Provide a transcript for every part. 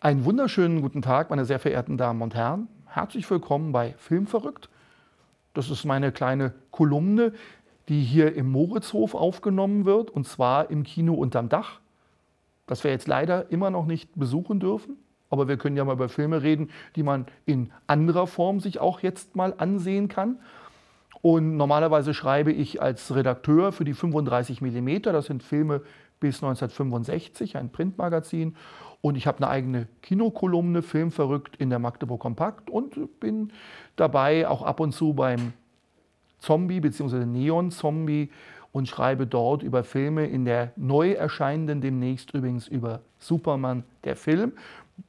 Einen wunderschönen guten Tag, meine sehr verehrten Damen und Herren. Herzlich willkommen bei Filmverrückt. Das ist meine kleine Kolumne, die hier im Moritzhof aufgenommen wird, und zwar im Kino unterm Dach, das wir jetzt leider immer noch nicht besuchen dürfen. Aber wir können ja mal über Filme reden, die man in anderer Form sich auch jetzt mal ansehen kann. Und normalerweise schreibe ich als Redakteur für die 35 mm, das sind Filme bis 1965, ein Printmagazin. Und ich habe eine eigene Kinokolumne, Filmverrückt in der Magdeburg Kompakt und bin dabei auch ab und zu beim Zombie bzw. Neon Zombie und schreibe dort über Filme in der neu erscheinenden, demnächst übrigens über Superman, der Film.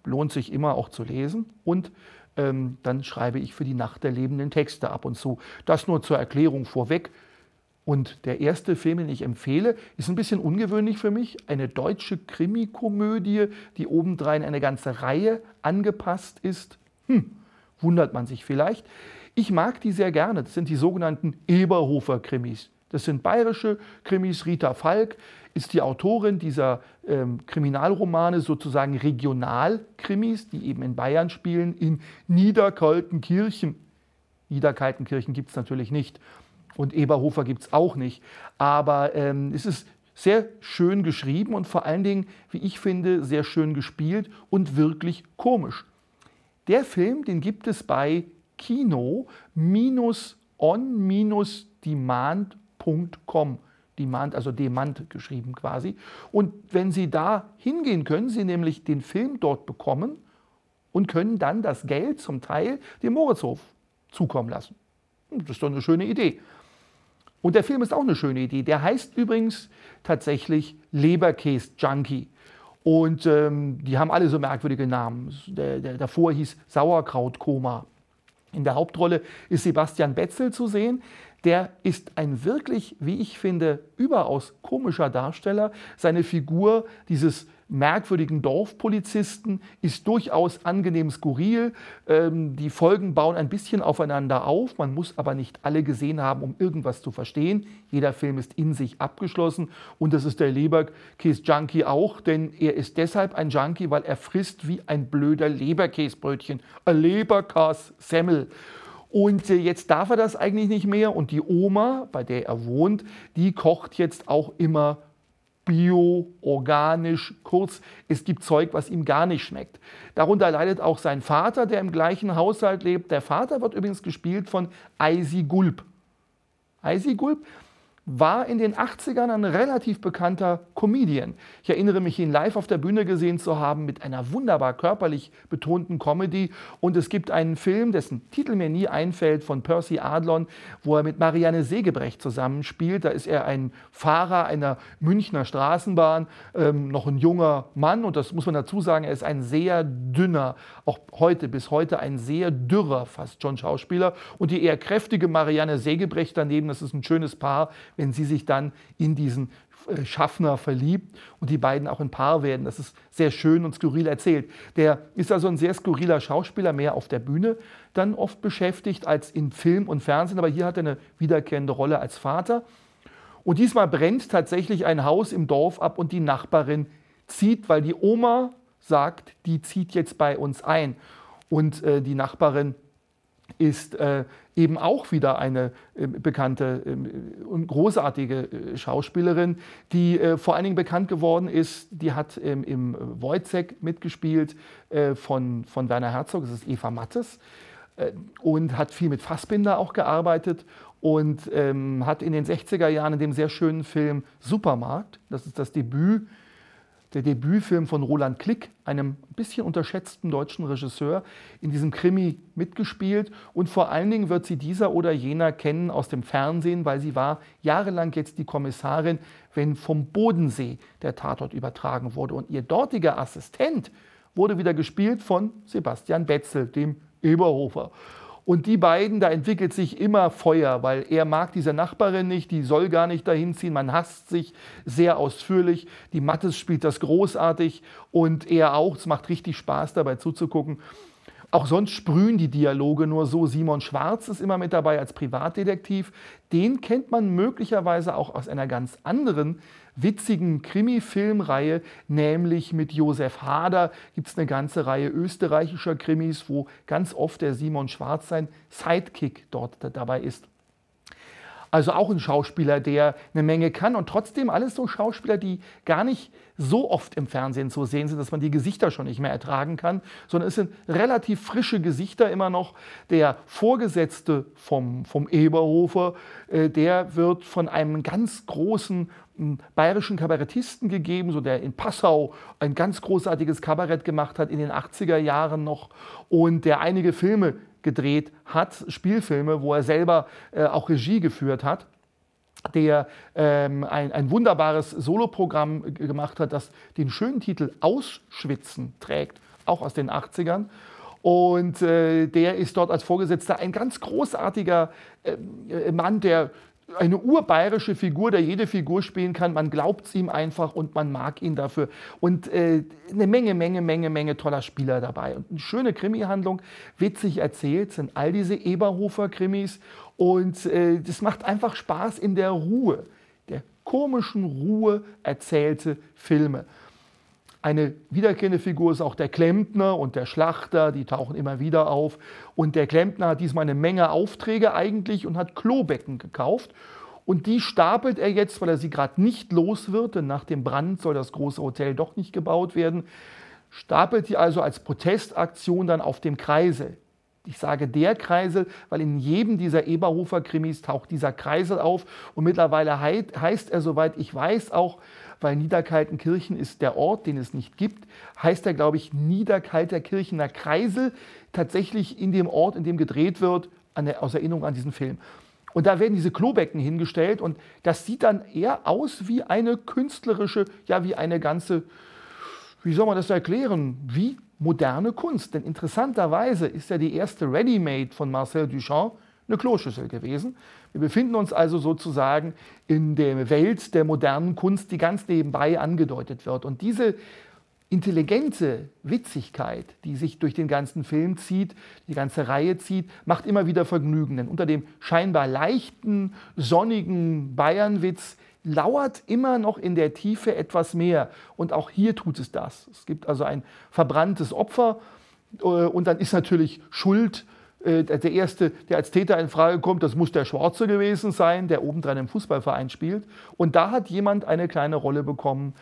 Lohnt sich immer auch zu lesen. Und ähm, dann schreibe ich für die Nacht der lebenden Texte ab und zu. Das nur zur Erklärung vorweg. Und der erste Film, den ich empfehle, ist ein bisschen ungewöhnlich für mich. Eine deutsche Krimikomödie, die obendrein eine ganze Reihe angepasst ist. Hm, wundert man sich vielleicht. Ich mag die sehr gerne. Das sind die sogenannten Eberhofer-Krimis. Das sind bayerische Krimis. Rita Falk ist die Autorin dieser ähm, Kriminalromane, sozusagen Regionalkrimis, die eben in Bayern spielen, in Niederkaltenkirchen. Niederkaltenkirchen gibt es natürlich nicht und Eberhofer gibt es auch nicht. Aber ähm, es ist sehr schön geschrieben und vor allen Dingen, wie ich finde, sehr schön gespielt und wirklich komisch. Der Film, den gibt es bei kino-on-demand.com. Demand, also Demand geschrieben quasi. Und wenn Sie da hingehen, können Sie nämlich den Film dort bekommen und können dann das Geld zum Teil dem Moritzhof zukommen lassen. Das ist doch eine schöne Idee. Und der Film ist auch eine schöne Idee. Der heißt übrigens tatsächlich Leberkäse Junkie. Und ähm, die haben alle so merkwürdige Namen. Der, der, davor hieß Sauerkrautkoma. In der Hauptrolle ist Sebastian Betzel zu sehen. Der ist ein wirklich, wie ich finde, überaus komischer Darsteller. Seine Figur, dieses merkwürdigen Dorfpolizisten ist durchaus angenehm skurril. Ähm, die Folgen bauen ein bisschen aufeinander auf. Man muss aber nicht alle gesehen haben, um irgendwas zu verstehen. Jeder Film ist in sich abgeschlossen. Und das ist der Leberkäse-Junkie auch, denn er ist deshalb ein Junkie, weil er frisst wie ein blöder Leberkäsebrötchen. Ein Leberkas-Semmel. Und äh, jetzt darf er das eigentlich nicht mehr. Und die Oma, bei der er wohnt, die kocht jetzt auch immer bio, organisch, kurz, es gibt Zeug, was ihm gar nicht schmeckt. Darunter leidet auch sein Vater, der im gleichen Haushalt lebt. Der Vater wird übrigens gespielt von Eisi Gulb. Eisi Gulb, war in den 80ern ein relativ bekannter Comedian. Ich erinnere mich, ihn live auf der Bühne gesehen zu haben mit einer wunderbar körperlich betonten Comedy. Und es gibt einen Film, dessen Titel mir nie einfällt, von Percy Adlon, wo er mit Marianne Segebrecht zusammenspielt. Da ist er ein Fahrer einer Münchner Straßenbahn, ähm, noch ein junger Mann. Und das muss man dazu sagen, er ist ein sehr dünner, auch heute, bis heute ein sehr dürrer fast schon Schauspieler. Und die eher kräftige Marianne Segebrecht daneben, das ist ein schönes Paar wenn sie sich dann in diesen äh, Schaffner verliebt und die beiden auch ein Paar werden. Das ist sehr schön und skurril erzählt. Der ist also ein sehr skurriler Schauspieler, mehr auf der Bühne dann oft beschäftigt als in Film und Fernsehen, aber hier hat er eine wiederkehrende Rolle als Vater. Und diesmal brennt tatsächlich ein Haus im Dorf ab und die Nachbarin zieht, weil die Oma sagt, die zieht jetzt bei uns ein. Und äh, die Nachbarin ist äh, eben auch wieder eine äh, bekannte äh, und großartige äh, Schauspielerin, die äh, vor allen Dingen bekannt geworden ist. Die hat ähm, im Wojcek mitgespielt äh, von, von Werner Herzog, das ist Eva Mattes, und hat viel mit Fassbinder auch gearbeitet und ähm, hat in den 60er Jahren in dem sehr schönen Film Supermarkt, das ist das Debüt, der Debütfilm von Roland Klick, einem ein bisschen unterschätzten deutschen Regisseur, in diesem Krimi mitgespielt. Und vor allen Dingen wird sie dieser oder jener kennen aus dem Fernsehen, weil sie war jahrelang jetzt die Kommissarin, wenn vom Bodensee der Tatort übertragen wurde. Und ihr dortiger Assistent wurde wieder gespielt von Sebastian Betzel, dem Eberhofer. Und die beiden, da entwickelt sich immer Feuer, weil er mag diese Nachbarin nicht, die soll gar nicht dahin ziehen. Man hasst sich sehr ausführlich. Die Mattes spielt das großartig und er auch. Es macht richtig Spaß, dabei zuzugucken. Auch sonst sprühen die Dialoge nur so. Simon Schwarz ist immer mit dabei als Privatdetektiv. Den kennt man möglicherweise auch aus einer ganz anderen witzigen Krimi-Filmreihe, nämlich mit Josef Hader gibt es eine ganze Reihe österreichischer Krimis, wo ganz oft der Simon Schwarz sein Sidekick dort dabei ist. Also auch ein Schauspieler, der eine Menge kann und trotzdem alles so Schauspieler, die gar nicht so oft im Fernsehen zu sehen sind, dass man die Gesichter schon nicht mehr ertragen kann, sondern es sind relativ frische Gesichter immer noch. Der Vorgesetzte vom, vom Eberhofer, äh, der wird von einem ganz großen hm, bayerischen Kabarettisten gegeben, so der in Passau ein ganz großartiges Kabarett gemacht hat in den 80er Jahren noch und der einige Filme gedreht hat, Spielfilme, wo er selber äh, auch Regie geführt hat der ähm, ein, ein wunderbares Soloprogramm gemacht hat, das den schönen Titel Ausschwitzen trägt, auch aus den 80ern. Und äh, der ist dort als Vorgesetzter ein ganz großartiger äh, Mann, der eine urbayerische Figur, der jede Figur spielen kann. Man glaubt es ihm einfach und man mag ihn dafür. Und äh, eine Menge, Menge, Menge, Menge toller Spieler dabei. Und eine schöne Krimi-Handlung, witzig erzählt, sind all diese Eberhofer-Krimis. Und äh, macht einfach Spaß in der Ruhe, der komischen Ruhe erzählte Filme. Eine wiederkehrende Figur ist auch der Klempner und der Schlachter, die tauchen immer wieder auf. Und der Klempner hat diesmal eine Menge Aufträge eigentlich und hat Klobecken gekauft. Und die stapelt er jetzt, weil er sie gerade nicht los wird, denn nach dem Brand soll das große Hotel doch nicht gebaut werden, stapelt sie also als Protestaktion dann auf dem Kreisel. Ich sage der Kreisel, weil in jedem dieser Eberhofer-Krimis taucht dieser Kreisel auf und mittlerweile heißt er, soweit ich weiß, auch weil Niederkaltenkirchen ist der Ort, den es nicht gibt, heißt er, glaube ich, Niederkalter Kirchener Kreisel, tatsächlich in dem Ort, in dem gedreht wird, der, aus Erinnerung an diesen Film. Und da werden diese Klobecken hingestellt und das sieht dann eher aus wie eine künstlerische, ja, wie eine ganze, wie soll man das erklären, wie moderne Kunst. Denn interessanterweise ist ja die erste Ready-Made von Marcel Duchamp eine Kloschüssel gewesen. Wir befinden uns also sozusagen in der Welt der modernen Kunst, die ganz nebenbei angedeutet wird. Und diese intelligente Witzigkeit, die sich durch den ganzen Film zieht, die ganze Reihe zieht, macht immer wieder Vergnügen. Denn unter dem scheinbar leichten, sonnigen Bayernwitz lauert immer noch in der Tiefe etwas mehr. Und auch hier tut es das. Es gibt also ein verbranntes Opfer äh, und dann ist natürlich Schuld äh, der erste, der als Täter in Frage kommt, das muss der Schwarze gewesen sein, der obendrein im Fußballverein spielt. Und da hat jemand eine kleine Rolle bekommen,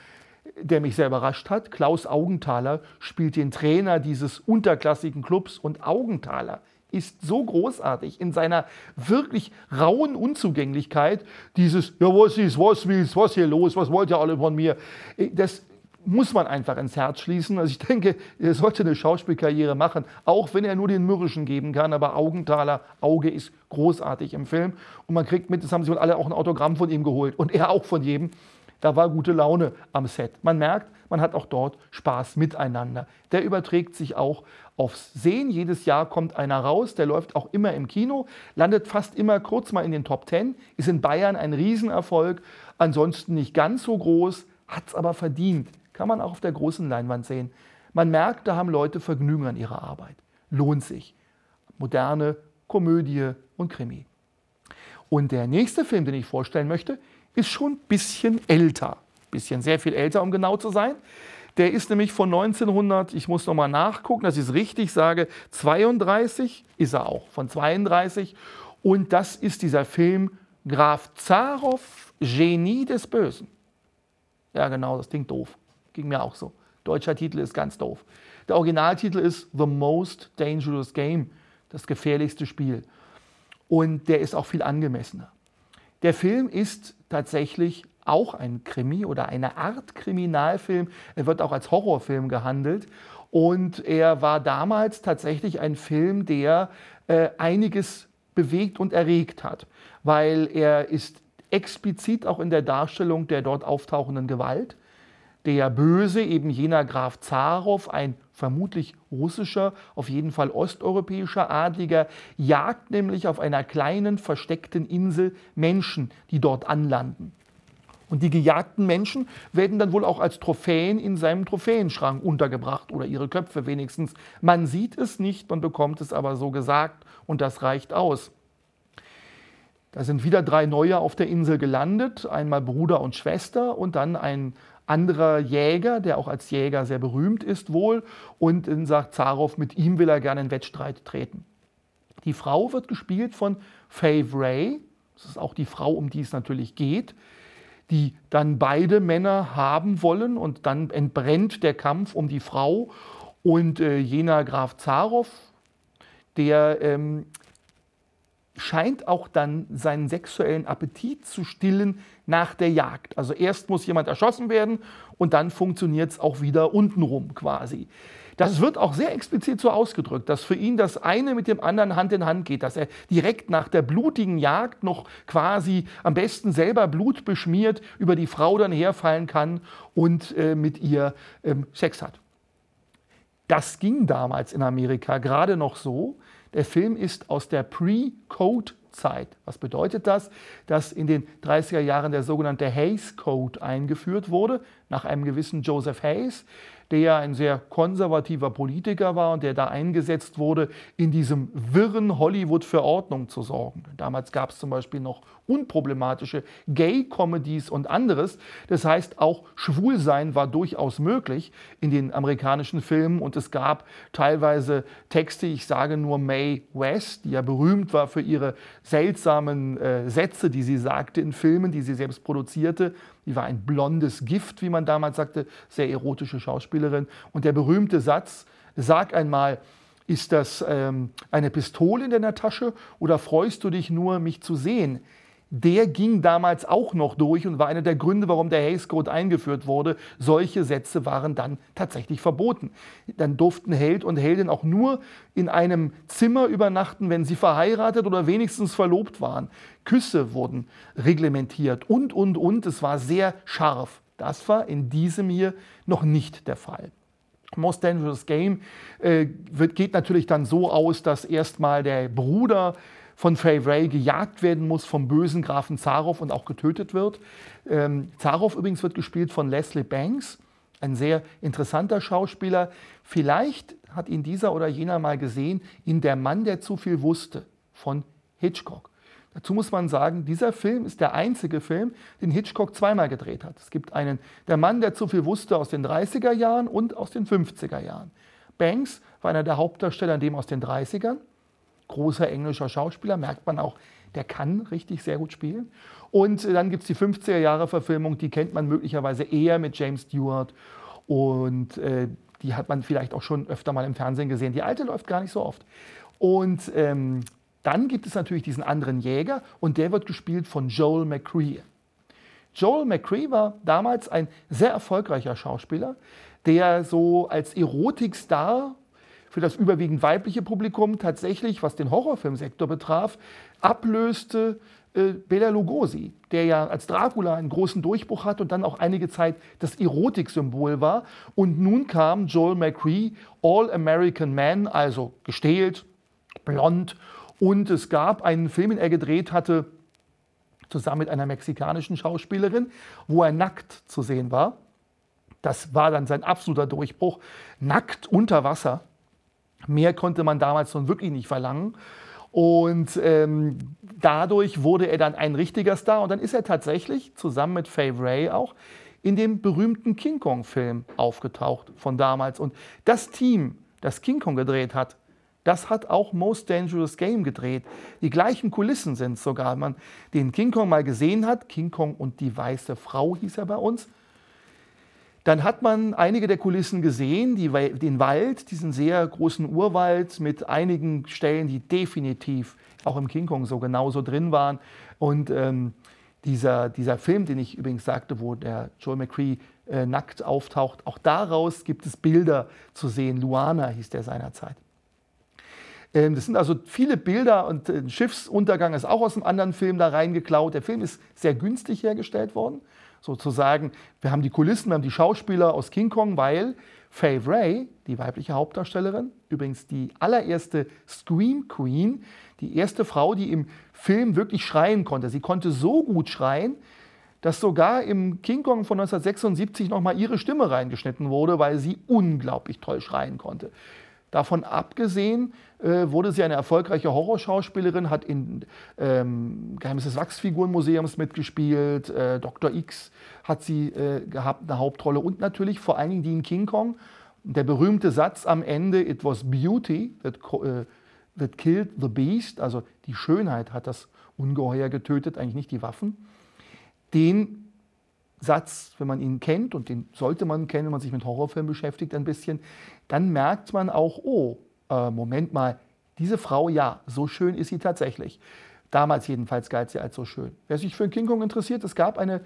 der mich sehr überrascht hat. Klaus Augenthaler spielt den Trainer dieses unterklassigen Clubs und Augenthaler ist so großartig in seiner wirklich rauen Unzugänglichkeit. Dieses, ja, was ist, was willst, was hier los, was wollt ihr alle von mir? Äh, das muss man einfach ins Herz schließen. Also ich denke, er sollte eine Schauspielkarriere machen, auch wenn er nur den Mürrischen geben kann. Aber Augenthaler, Auge ist großartig im Film. Und man kriegt mit, das haben sich alle auch ein Autogramm von ihm geholt und er auch von jedem. Da war gute Laune am Set. Man merkt, man hat auch dort Spaß miteinander. Der überträgt sich auch aufs Sehen. Jedes Jahr kommt einer raus, der läuft auch immer im Kino, landet fast immer kurz mal in den Top Ten, ist in Bayern ein Riesenerfolg, ansonsten nicht ganz so groß, hat es aber verdient, kann man auch auf der großen Leinwand sehen. Man merkt, da haben Leute Vergnügen an ihrer Arbeit. Lohnt sich. Moderne, Komödie und Krimi. Und der nächste Film, den ich vorstellen möchte, ist schon ein bisschen älter. Ein Bisschen sehr viel älter, um genau zu sein. Der ist nämlich von 1900, ich muss nochmal nachgucken, dass ich es richtig sage, 32 ist er auch, von 32. Und das ist dieser Film Graf Zarow, Genie des Bösen. Ja, genau, das klingt doof. Ging mir auch so. Deutscher Titel ist ganz doof. Der Originaltitel ist The Most Dangerous Game, das gefährlichste Spiel. Und der ist auch viel angemessener. Der Film ist tatsächlich auch ein Krimi oder eine Art Kriminalfilm. Er wird auch als Horrorfilm gehandelt. Und er war damals tatsächlich ein Film, der äh, einiges bewegt und erregt hat, weil er ist explizit auch in der Darstellung der dort auftauchenden Gewalt der Böse, eben jener Graf Zarow, ein vermutlich russischer, auf jeden Fall osteuropäischer Adliger, jagt nämlich auf einer kleinen versteckten Insel Menschen, die dort anlanden. Und die gejagten Menschen werden dann wohl auch als Trophäen in seinem Trophäenschrank untergebracht oder ihre Köpfe wenigstens. Man sieht es nicht, man bekommt es aber so gesagt und das reicht aus. Da sind wieder drei neue auf der Insel gelandet, einmal Bruder und Schwester und dann ein anderer Jäger, der auch als Jäger sehr berühmt ist wohl. Und dann sagt Zarow, mit ihm will er gerne in Wettstreit treten. Die Frau wird gespielt von Faye Ray. Das ist auch die Frau, um die es natürlich geht die dann beide Männer haben wollen und dann entbrennt der Kampf um die Frau und äh, jener Graf Zarow, der ähm, scheint auch dann seinen sexuellen Appetit zu stillen nach der Jagd. Also erst muss jemand erschossen werden und dann funktioniert es auch wieder untenrum quasi. Das wird auch sehr explizit so ausgedrückt, dass für ihn das eine mit dem anderen Hand in Hand geht, dass er direkt nach der blutigen Jagd noch quasi am besten selber Blut beschmiert über die Frau dann herfallen kann und äh, mit ihr ähm, Sex hat. Das ging damals in Amerika gerade noch so, der Film ist aus der Pre-Code Zeit. Was bedeutet das? Dass in den 30er Jahren der sogenannte Hayes Code eingeführt wurde, nach einem gewissen Joseph Hayes, der ein sehr konservativer Politiker war und der da eingesetzt wurde, in diesem wirren Hollywood für Ordnung zu sorgen. Damals gab es zum Beispiel noch unproblematische Gay-Comedies und anderes. Das heißt, auch Schwulsein war durchaus möglich in den amerikanischen Filmen und es gab teilweise Texte, ich sage nur Mae West, die ja berühmt war für ihre seltsamen äh, Sätze, die sie sagte in Filmen, die sie selbst produzierte. Die war ein blondes Gift, wie man damals sagte, sehr erotische Schauspielerin. Und der berühmte Satz, sag einmal, ist das ähm, eine Pistole in deiner Tasche oder freust du dich nur, mich zu sehen? der ging damals auch noch durch und war einer der Gründe, warum der Hays Code eingeführt wurde. Solche Sätze waren dann tatsächlich verboten. Dann durften Held und Heldin auch nur in einem Zimmer übernachten, wenn sie verheiratet oder wenigstens verlobt waren. Küsse wurden reglementiert und, und, und. Es war sehr scharf. Das war in diesem hier noch nicht der Fall. Most Dangerous Game äh, wird, geht natürlich dann so aus, dass erstmal der Bruder von Frey gejagt werden muss vom bösen Grafen Zarow und auch getötet wird. Ähm, Zarow übrigens wird gespielt von Leslie Banks, ein sehr interessanter Schauspieler. Vielleicht hat ihn dieser oder jener mal gesehen in Der Mann, der zu viel wusste von Hitchcock. Dazu muss man sagen, dieser Film ist der einzige Film, den Hitchcock zweimal gedreht hat. Es gibt einen Der Mann, der zu viel wusste aus den 30er Jahren und aus den 50er Jahren. Banks war einer der Hauptdarsteller in dem aus den 30ern großer englischer Schauspieler, merkt man auch, der kann richtig sehr gut spielen. Und äh, dann gibt es die 50er Jahre Verfilmung, die kennt man möglicherweise eher mit James Stewart und äh, die hat man vielleicht auch schon öfter mal im Fernsehen gesehen. Die alte läuft gar nicht so oft. Und ähm, dann gibt es natürlich diesen anderen Jäger und der wird gespielt von Joel McCree. Joel McCree war damals ein sehr erfolgreicher Schauspieler, der so als Erotikstar für das überwiegend weibliche Publikum tatsächlich, was den Horrorfilmsektor betraf, ablöste äh, Bela Lugosi, der ja als Dracula einen großen Durchbruch hat und dann auch einige Zeit das Erotiksymbol war. Und nun kam Joel McCree, All American Man, also gestählt, blond. Und es gab einen Film, den er gedreht hatte, zusammen mit einer mexikanischen Schauspielerin, wo er nackt zu sehen war. Das war dann sein absoluter Durchbruch. Nackt unter Wasser Mehr konnte man damals schon wirklich nicht verlangen. Und ähm, dadurch wurde er dann ein richtiger Star. Und dann ist er tatsächlich, zusammen mit Faye Ray auch, in dem berühmten King Kong-Film aufgetaucht von damals. Und das Team, das King Kong gedreht hat, das hat auch Most Dangerous Game gedreht. Die gleichen Kulissen sind sogar. Wenn man den King Kong mal gesehen hat, King Kong und die weiße Frau hieß er bei uns, dann hat man einige der Kulissen gesehen, die, den Wald, diesen sehr großen Urwald mit einigen Stellen, die definitiv auch im King Kong so genauso drin waren. Und ähm, dieser, dieser Film, den ich übrigens sagte, wo der Joel McCree äh, nackt auftaucht, auch daraus gibt es Bilder zu sehen. Luana hieß der seinerzeit. Ähm, das sind also viele Bilder und äh, Schiffsuntergang ist auch aus einem anderen Film da reingeklaut. Der Film ist sehr günstig hergestellt worden sozusagen, wir haben die Kulissen, wir haben die Schauspieler aus King Kong, weil Faye Ray, die weibliche Hauptdarstellerin, übrigens die allererste Scream Queen, die erste Frau, die im Film wirklich schreien konnte. Sie konnte so gut schreien, dass sogar im King Kong von 1976 nochmal ihre Stimme reingeschnitten wurde, weil sie unglaublich toll schreien konnte. Davon abgesehen äh, wurde sie eine erfolgreiche Horrorschauspielerin, hat in ähm, Geheimnis des Wachsfigurenmuseums mitgespielt, äh, Dr. X hat sie äh, gehabt, eine Hauptrolle und natürlich vor allen Dingen die in King Kong. Der berühmte Satz am Ende, it was beauty that, äh, that killed the beast, also die Schönheit hat das Ungeheuer getötet, eigentlich nicht die Waffen, den Satz, wenn man ihn kennt, und den sollte man kennen, wenn man sich mit Horrorfilmen beschäftigt ein bisschen, dann merkt man auch, oh, äh, Moment mal, diese Frau, ja, so schön ist sie tatsächlich. Damals jedenfalls galt sie als so schön. Wer sich für King Kong interessiert, es gab eine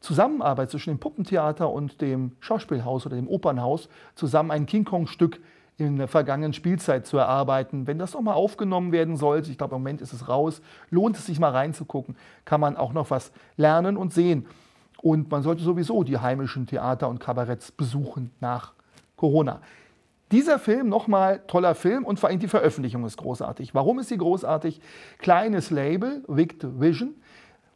Zusammenarbeit zwischen dem Puppentheater und dem Schauspielhaus oder dem Opernhaus, zusammen ein King Kong-Stück in der vergangenen Spielzeit zu erarbeiten. Wenn das nochmal aufgenommen werden sollte, ich glaube, im Moment ist es raus, lohnt es sich mal reinzugucken, kann man auch noch was lernen und sehen. Und man sollte sowieso die heimischen Theater und Kabaretts besuchen nach Corona. Dieser Film, nochmal toller Film und vor allem die Veröffentlichung ist großartig. Warum ist sie großartig? Kleines Label, Vict Vision,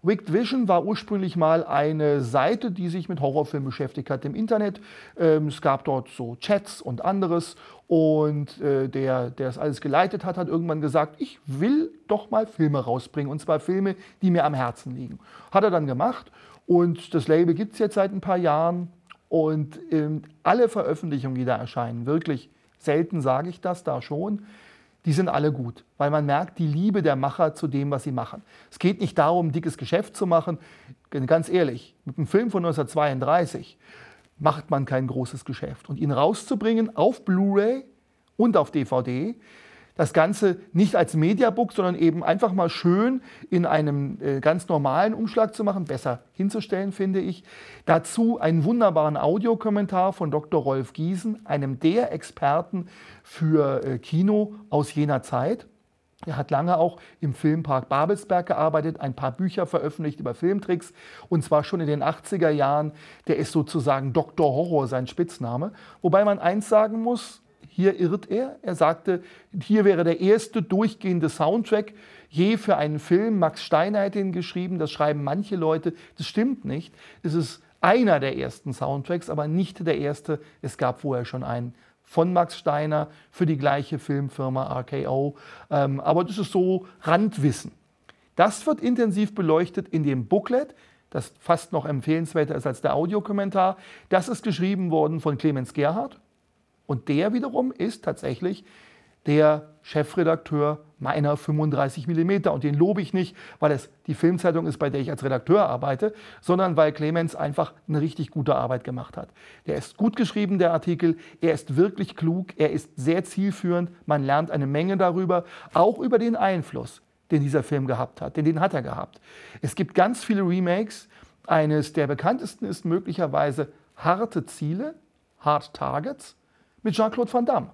Wicked Vision war ursprünglich mal eine Seite, die sich mit Horrorfilmen beschäftigt hat im Internet. Ähm, es gab dort so Chats und anderes. Und äh, der, der das alles geleitet hat, hat irgendwann gesagt, ich will doch mal Filme rausbringen. Und zwar Filme, die mir am Herzen liegen. Hat er dann gemacht. Und das Label gibt es jetzt seit ein paar Jahren. Und ähm, alle Veröffentlichungen, die da erscheinen, wirklich selten sage ich das da schon, die sind alle gut, weil man merkt die Liebe der Macher zu dem, was sie machen. Es geht nicht darum, dickes Geschäft zu machen. Ganz ehrlich, mit einem Film von 1932 macht man kein großes Geschäft. Und ihn rauszubringen auf Blu-ray und auf DVD das Ganze nicht als Mediabook, sondern eben einfach mal schön in einem äh, ganz normalen Umschlag zu machen, besser hinzustellen, finde ich. Dazu einen wunderbaren Audiokommentar von Dr. Rolf Giesen, einem der Experten für äh, Kino aus jener Zeit. Er hat lange auch im Filmpark Babelsberg gearbeitet, ein paar Bücher veröffentlicht über Filmtricks und zwar schon in den 80er Jahren. Der ist sozusagen Dr. Horror, sein Spitzname. Wobei man eins sagen muss, hier irrt er. Er sagte, hier wäre der erste durchgehende Soundtrack je für einen Film. Max Steiner hätte ihn geschrieben, das schreiben manche Leute. Das stimmt nicht. Es ist einer der ersten Soundtracks, aber nicht der erste. Es gab vorher schon einen von Max Steiner für die gleiche Filmfirma RKO. Ähm, aber das ist so Randwissen. Das wird intensiv beleuchtet in dem Booklet, das fast noch empfehlenswerter ist als der Audiokommentar. Das ist geschrieben worden von Clemens Gerhardt. Und der wiederum ist tatsächlich der Chefredakteur meiner 35 mm. Und den lobe ich nicht, weil es die Filmzeitung ist, bei der ich als Redakteur arbeite, sondern weil Clemens einfach eine richtig gute Arbeit gemacht hat. Der ist gut geschrieben, der Artikel. Er ist wirklich klug. Er ist sehr zielführend. Man lernt eine Menge darüber, auch über den Einfluss, den dieser Film gehabt hat. Denn den hat er gehabt. Es gibt ganz viele Remakes. Eines der bekanntesten ist möglicherweise Harte Ziele, Hard Targets mit Jean-Claude Van Damme.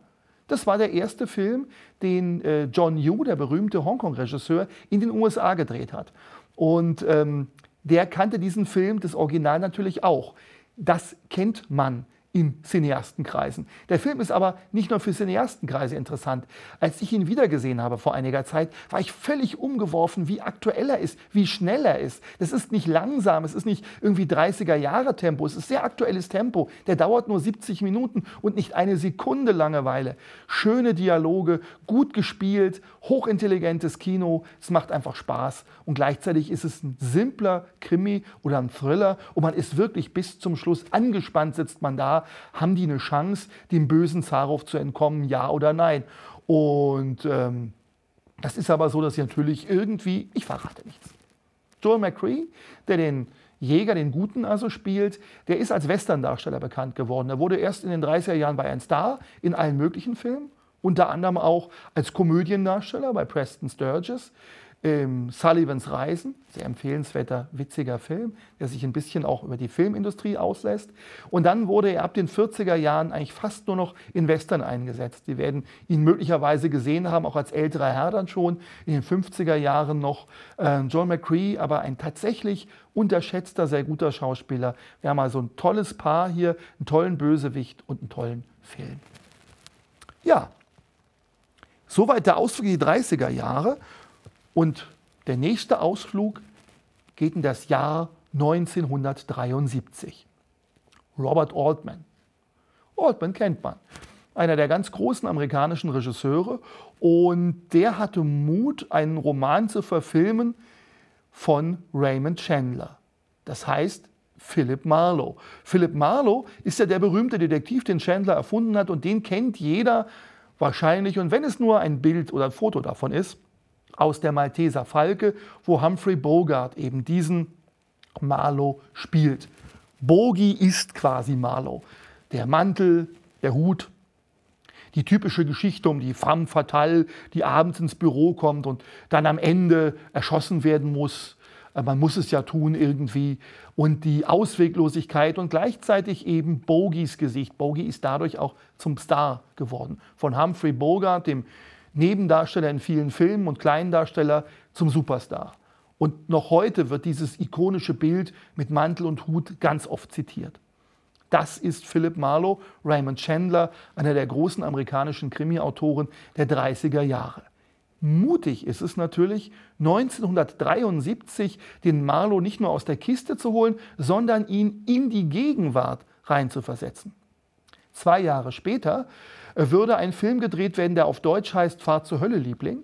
Das war der erste Film, den äh, John Yu, der berühmte Hongkong-Regisseur, in den USA gedreht hat. Und ähm, der kannte diesen Film, das Original natürlich auch. Das kennt man in Cineastenkreisen. Der Film ist aber nicht nur für Cineastenkreise interessant. Als ich ihn wiedergesehen habe vor einiger Zeit, war ich völlig umgeworfen, wie aktuell er ist, wie schnell er ist. Das ist nicht langsam, es ist nicht irgendwie 30er Jahre Tempo, es ist sehr aktuelles Tempo. Der dauert nur 70 Minuten und nicht eine Sekunde Langeweile. Schöne Dialoge, gut gespielt, hochintelligentes Kino, es macht einfach Spaß und gleichzeitig ist es ein simpler Krimi oder ein Thriller und man ist wirklich bis zum Schluss angespannt, sitzt man da haben die eine Chance, dem bösen Zarov zu entkommen, ja oder nein. Und ähm, das ist aber so, dass sie natürlich irgendwie, ich verrate nichts. Joel McCree, der den Jäger, den Guten also spielt, der ist als Western-Darsteller bekannt geworden. Er wurde erst in den 30er Jahren bei ein Star in allen möglichen Filmen, unter anderem auch als Komödiendarsteller bei Preston Sturges ähm, Sullivans Reisen, sehr empfehlenswerter, witziger Film, der sich ein bisschen auch über die Filmindustrie auslässt. Und dann wurde er ab den 40er Jahren eigentlich fast nur noch in Western eingesetzt. Die werden ihn möglicherweise gesehen haben, auch als älterer Herr dann schon, in den 50er Jahren noch. Äh, John McCree, aber ein tatsächlich unterschätzter, sehr guter Schauspieler. Wir haben also ein tolles Paar hier, einen tollen Bösewicht und einen tollen Film. Ja, Soweit der Ausflug in die 30er Jahre. Und der nächste Ausflug geht in das Jahr 1973. Robert Altman. Altman kennt man. Einer der ganz großen amerikanischen Regisseure. Und der hatte Mut, einen Roman zu verfilmen von Raymond Chandler. Das heißt Philip Marlowe. Philip Marlowe ist ja der berühmte Detektiv, den Chandler erfunden hat. Und den kennt jeder wahrscheinlich. Und wenn es nur ein Bild oder ein Foto davon ist aus der Malteser Falke, wo Humphrey Bogart eben diesen Marlow spielt. Bogi ist quasi Marlow. Der Mantel, der Hut, die typische Geschichte um die femme fatale, die abends ins Büro kommt und dann am Ende erschossen werden muss. Äh, man muss es ja tun irgendwie. Und die Ausweglosigkeit und gleichzeitig eben Bogies Gesicht. Bogie ist dadurch auch zum Star geworden. Von Humphrey Bogart, dem Nebendarsteller in vielen Filmen und Kleindarsteller zum Superstar. Und noch heute wird dieses ikonische Bild mit Mantel und Hut ganz oft zitiert. Das ist Philip Marlowe, Raymond Chandler, einer der großen amerikanischen Krimi-Autoren der 30er Jahre. Mutig ist es natürlich, 1973 den Marlowe nicht nur aus der Kiste zu holen, sondern ihn in die Gegenwart reinzuversetzen. Zwei Jahre später würde ein Film gedreht werden, der auf Deutsch heißt Fahrt zur Hölle, Liebling,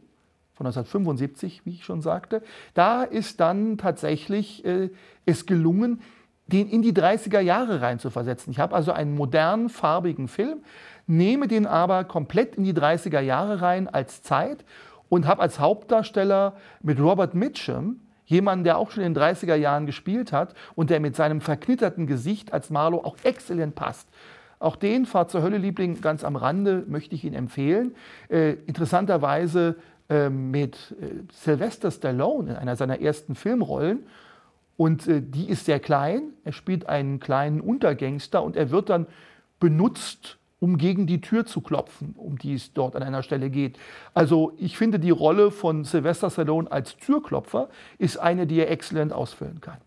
von 1975, wie ich schon sagte. Da ist dann tatsächlich äh, es gelungen, den in die 30er Jahre reinzuversetzen. Ich habe also einen modernen, farbigen Film, nehme den aber komplett in die 30er Jahre rein als Zeit und habe als Hauptdarsteller mit Robert Mitchum, jemanden, der auch schon in den 30er Jahren gespielt hat und der mit seinem verknitterten Gesicht als Marlow auch exzellent passt. Auch den Fahrt zur Hölle, Liebling, ganz am Rande möchte ich Ihnen empfehlen. Äh, interessanterweise äh, mit äh, Sylvester Stallone in einer seiner ersten Filmrollen. Und äh, die ist sehr klein. Er spielt einen kleinen Untergangster und er wird dann benutzt, um gegen die Tür zu klopfen, um die es dort an einer Stelle geht. Also ich finde, die Rolle von Sylvester Stallone als Türklopfer ist eine, die er exzellent ausfüllen kann.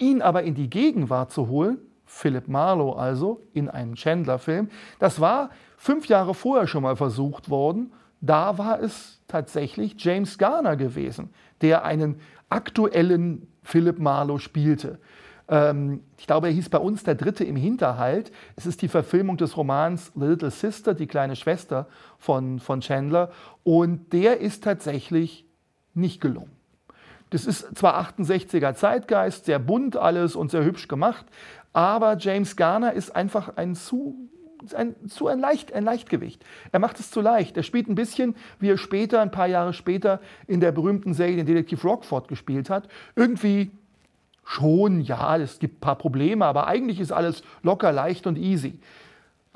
Ihn aber in die Gegenwart zu holen, Philip Marlowe also in einem Chandler-Film. Das war fünf Jahre vorher schon mal versucht worden. Da war es tatsächlich James Garner gewesen, der einen aktuellen Philip Marlowe spielte. Ähm, ich glaube, er hieß bei uns Der Dritte im Hinterhalt. Es ist die Verfilmung des Romans The Little Sister, die kleine Schwester von, von Chandler. Und der ist tatsächlich nicht gelungen. Das ist zwar 68er Zeitgeist, sehr bunt alles und sehr hübsch gemacht, aber James Garner ist einfach ein zu ein, zu ein, Leicht, ein Leichtgewicht. Er macht es zu leicht. Er spielt ein bisschen, wie er später, ein paar Jahre später, in der berühmten Serie den Detektiv Rockford gespielt hat. Irgendwie schon, ja, es gibt ein paar Probleme, aber eigentlich ist alles locker, leicht und easy.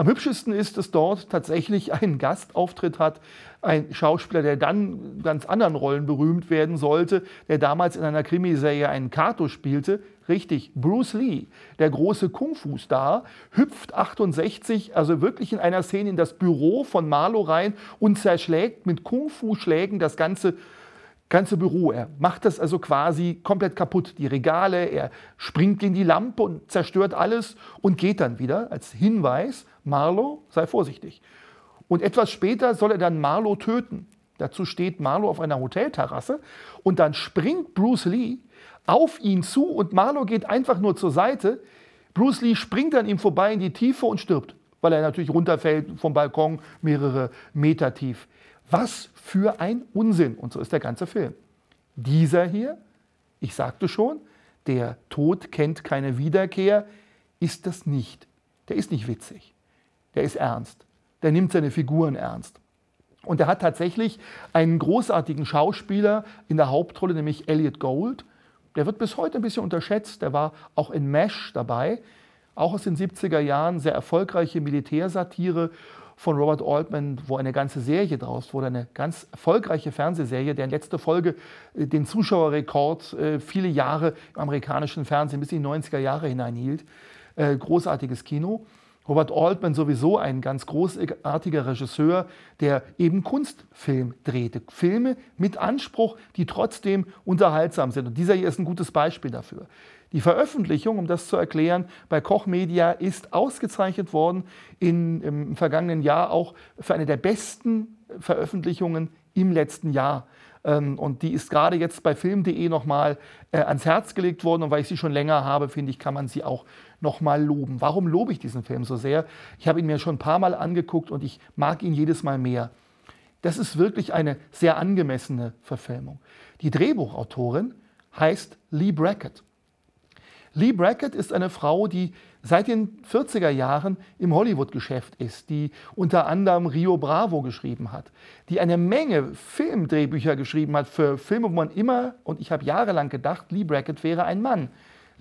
Am hübschesten ist, dass dort tatsächlich ein Gastauftritt hat, ein Schauspieler, der dann ganz anderen Rollen berühmt werden sollte, der damals in einer Krimiserie einen Kato spielte. Richtig, Bruce Lee, der große Kung-Fu-Star, hüpft 68, also wirklich in einer Szene in das Büro von Marlow rein und zerschlägt mit Kung-Fu-Schlägen das ganze ganze Büro. Er macht das also quasi komplett kaputt. Die Regale, er springt in die Lampe und zerstört alles und geht dann wieder als Hinweis, Marlow, sei vorsichtig. Und etwas später soll er dann Marlow töten. Dazu steht Marlow auf einer Hotelterrasse und dann springt Bruce Lee auf ihn zu und Marlow geht einfach nur zur Seite. Bruce Lee springt dann ihm vorbei in die Tiefe und stirbt, weil er natürlich runterfällt vom Balkon mehrere Meter tief. Was für ein Unsinn. Und so ist der ganze Film. Dieser hier, ich sagte schon, der Tod kennt keine Wiederkehr, ist das nicht. Der ist nicht witzig. Der ist ernst. Der nimmt seine Figuren ernst. Und er hat tatsächlich einen großartigen Schauspieler in der Hauptrolle, nämlich Elliot Gold. Der wird bis heute ein bisschen unterschätzt. Der war auch in Mesh dabei, auch aus den 70er Jahren, sehr erfolgreiche Militärsatire von Robert Altman, wo eine ganze Serie draus wurde, eine ganz erfolgreiche Fernsehserie, deren letzte Folge äh, den Zuschauerrekord äh, viele Jahre im amerikanischen Fernsehen bis in die 90er Jahre hineinhielt. Äh, großartiges Kino. Robert Altman sowieso ein ganz großartiger Regisseur, der eben Kunstfilm drehte. Filme mit Anspruch, die trotzdem unterhaltsam sind. Und dieser hier ist ein gutes Beispiel dafür. Die Veröffentlichung, um das zu erklären, bei Koch Media ist ausgezeichnet worden in, im vergangenen Jahr auch für eine der besten Veröffentlichungen im letzten Jahr. Ähm, und die ist gerade jetzt bei film.de nochmal äh, ans Herz gelegt worden. Und weil ich sie schon länger habe, finde ich, kann man sie auch nochmal loben. Warum lobe ich diesen Film so sehr? Ich habe ihn mir schon ein paar Mal angeguckt und ich mag ihn jedes Mal mehr. Das ist wirklich eine sehr angemessene Verfilmung. Die Drehbuchautorin heißt Lee Brackett. Lee Brackett ist eine Frau, die seit den 40er Jahren im Hollywood-Geschäft ist, die unter anderem Rio Bravo geschrieben hat, die eine Menge Filmdrehbücher geschrieben hat für Filme, wo man immer, und ich habe jahrelang gedacht, Lee Brackett wäre ein Mann.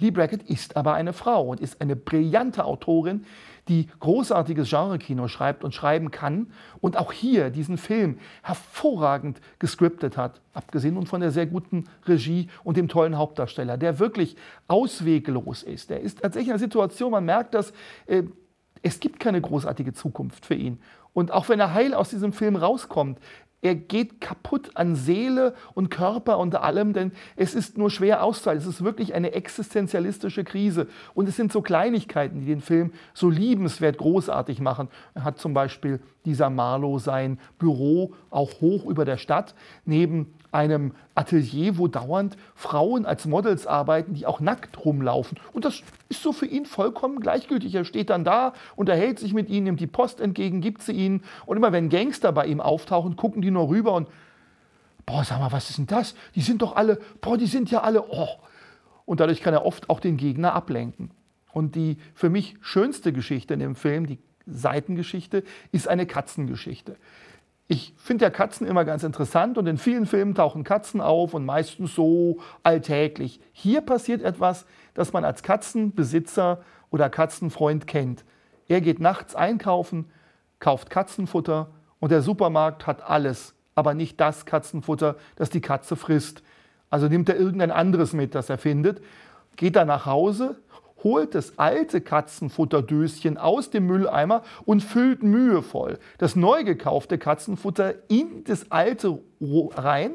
Lee Brackett ist aber eine Frau und ist eine brillante Autorin, die großartiges Genre-Kino schreibt und schreiben kann und auch hier diesen Film hervorragend gescriptet hat, abgesehen nun von der sehr guten Regie und dem tollen Hauptdarsteller, der wirklich ausweglos ist. Er ist tatsächlich in einer Situation, man merkt, dass äh, es gibt keine großartige Zukunft für ihn. Und auch wenn er heil aus diesem Film rauskommt, er geht kaputt an Seele und Körper und allem, denn es ist nur schwer auszuhalten. Es ist wirklich eine existenzialistische Krise. Und es sind so Kleinigkeiten, die den Film so liebenswert großartig machen. Er hat zum Beispiel dieser Marlow sein Büro auch hoch über der Stadt, neben einem Atelier, wo dauernd Frauen als Models arbeiten, die auch nackt rumlaufen. Und das ist so für ihn vollkommen gleichgültig. Er steht dann da, unterhält sich mit ihnen, nimmt die Post entgegen, gibt sie ihnen. Und immer wenn Gangster bei ihm auftauchen, gucken die nur rüber und, boah, sag mal, was ist denn das? Die sind doch alle, boah, die sind ja alle, oh. Und dadurch kann er oft auch den Gegner ablenken. Und die für mich schönste Geschichte in dem Film, die Seitengeschichte, ist eine Katzengeschichte ich finde ja Katzen immer ganz interessant und in vielen Filmen tauchen Katzen auf und meistens so alltäglich. Hier passiert etwas, das man als Katzenbesitzer oder Katzenfreund kennt. Er geht nachts einkaufen, kauft Katzenfutter und der Supermarkt hat alles, aber nicht das Katzenfutter, das die Katze frisst. Also nimmt er irgendein anderes mit, das er findet, geht dann nach Hause, holt das alte Katzenfutterdöschen aus dem Mülleimer und füllt mühevoll das neu gekaufte Katzenfutter in das alte rein,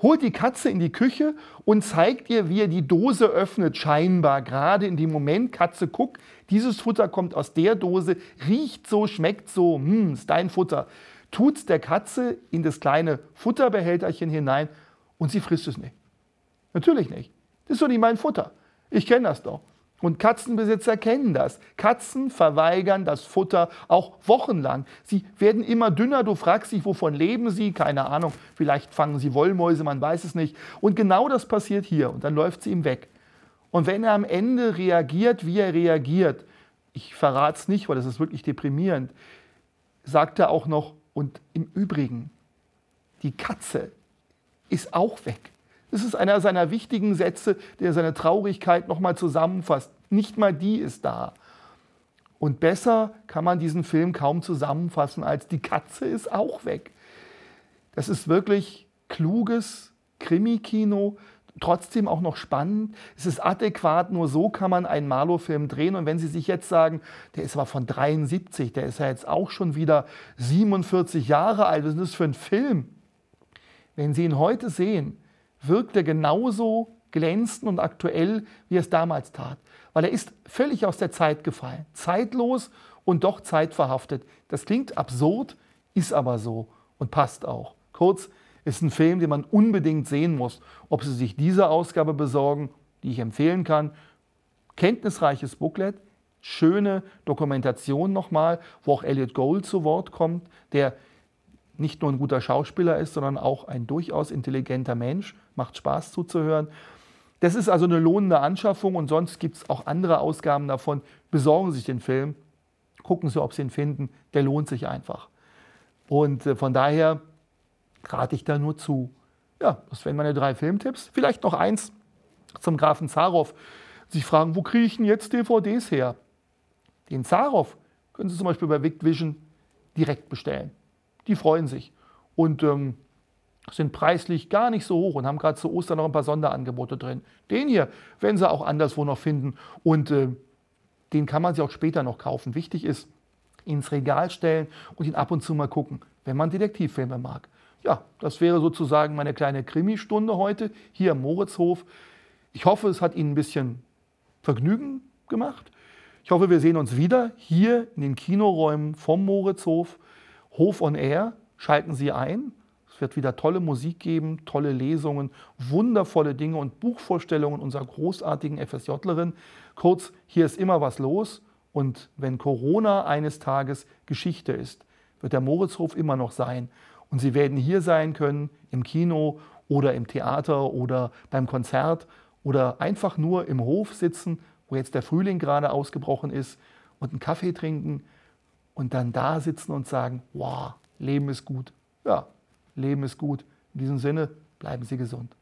holt die Katze in die Küche und zeigt ihr, wie er die Dose öffnet, scheinbar gerade in dem Moment, Katze guckt, dieses Futter kommt aus der Dose, riecht so, schmeckt so, hm, ist dein Futter. Tut's der Katze in das kleine Futterbehälterchen hinein und sie frisst es nicht. Natürlich nicht. Das ist doch nicht mein Futter. Ich kenne das doch. Und Katzenbesitzer kennen das. Katzen verweigern das Futter auch wochenlang. Sie werden immer dünner. Du fragst dich, wovon leben sie? Keine Ahnung. Vielleicht fangen sie Wollmäuse, man weiß es nicht. Und genau das passiert hier. Und dann läuft sie ihm weg. Und wenn er am Ende reagiert, wie er reagiert, ich verrate es nicht, weil das ist wirklich deprimierend, sagt er auch noch, und im Übrigen, die Katze ist auch weg. Das ist einer seiner wichtigen Sätze, der seine Traurigkeit nochmal zusammenfasst. Nicht mal die ist da. Und besser kann man diesen Film kaum zusammenfassen, als die Katze ist auch weg. Das ist wirklich kluges Krimikino, trotzdem auch noch spannend. Es ist adäquat, nur so kann man einen Marlow-Film drehen. Und wenn Sie sich jetzt sagen, der ist aber von 73, der ist ja jetzt auch schon wieder 47 Jahre alt, was ist das für ein Film? Wenn Sie ihn heute sehen, wirkt er genauso glänzend und aktuell, wie er es damals tat. Weil er ist völlig aus der Zeit gefallen, zeitlos und doch zeitverhaftet. Das klingt absurd, ist aber so und passt auch. Kurz, ist ein Film, den man unbedingt sehen muss. Ob Sie sich diese Ausgabe besorgen, die ich empfehlen kann, kenntnisreiches Booklet, schöne Dokumentation nochmal, wo auch Elliot Gold zu Wort kommt, der nicht nur ein guter Schauspieler ist, sondern auch ein durchaus intelligenter Mensch. Macht Spaß zuzuhören. Das ist also eine lohnende Anschaffung und sonst gibt es auch andere Ausgaben davon. Besorgen Sie sich den Film, gucken Sie, ob Sie ihn finden. Der lohnt sich einfach. Und äh, von daher rate ich da nur zu. Ja, das wären meine drei Filmtipps. Vielleicht noch eins zum Grafen Zarow. Sie fragen, wo kriege ich denn jetzt DVDs her? Den Zarow können Sie zum Beispiel bei Victvision direkt bestellen die freuen sich und ähm, sind preislich gar nicht so hoch und haben gerade zu Ostern noch ein paar Sonderangebote drin. Den hier werden sie auch anderswo noch finden und äh, den kann man sich auch später noch kaufen. Wichtig ist, ins Regal stellen und ihn ab und zu mal gucken, wenn man Detektivfilme mag. Ja, das wäre sozusagen meine kleine Krimi-Stunde heute hier am Moritzhof. Ich hoffe, es hat Ihnen ein bisschen Vergnügen gemacht. Ich hoffe, wir sehen uns wieder hier in den Kinoräumen vom Moritzhof. Hof on Air, schalten Sie ein. Es wird wieder tolle Musik geben, tolle Lesungen, wundervolle Dinge und Buchvorstellungen unserer großartigen FSJlerin. Kurz, hier ist immer was los. Und wenn Corona eines Tages Geschichte ist, wird der Moritzhof immer noch sein. Und Sie werden hier sein können, im Kino oder im Theater oder beim Konzert oder einfach nur im Hof sitzen, wo jetzt der Frühling gerade ausgebrochen ist und einen Kaffee trinken und dann da sitzen und sagen, wow, Leben ist gut. Ja, Leben ist gut. In diesem Sinne, bleiben Sie gesund.